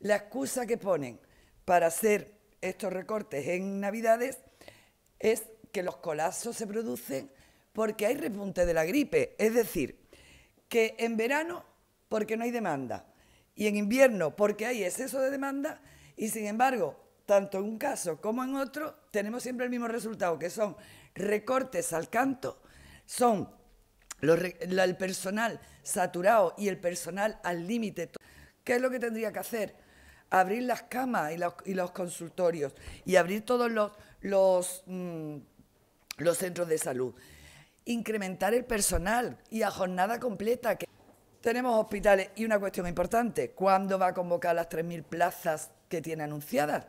La excusa que ponen para hacer estos recortes en Navidades es que los colapsos se producen porque hay repunte de la gripe, es decir, que en verano porque no hay demanda y en invierno porque hay exceso de demanda y sin embargo, tanto en un caso como en otro, tenemos siempre el mismo resultado, que son recortes al canto, son el personal saturado y el personal al límite. ¿Qué es lo que tendría que hacer? Abrir las camas y los, consultorios y abrir todos mm, los, centros de salud. Incrementar el personal y a jornada completa. tenemos hospitales y una cuestión importante, ¿cuándo va a convocar las 3.000 plazas que tiene anunciadas?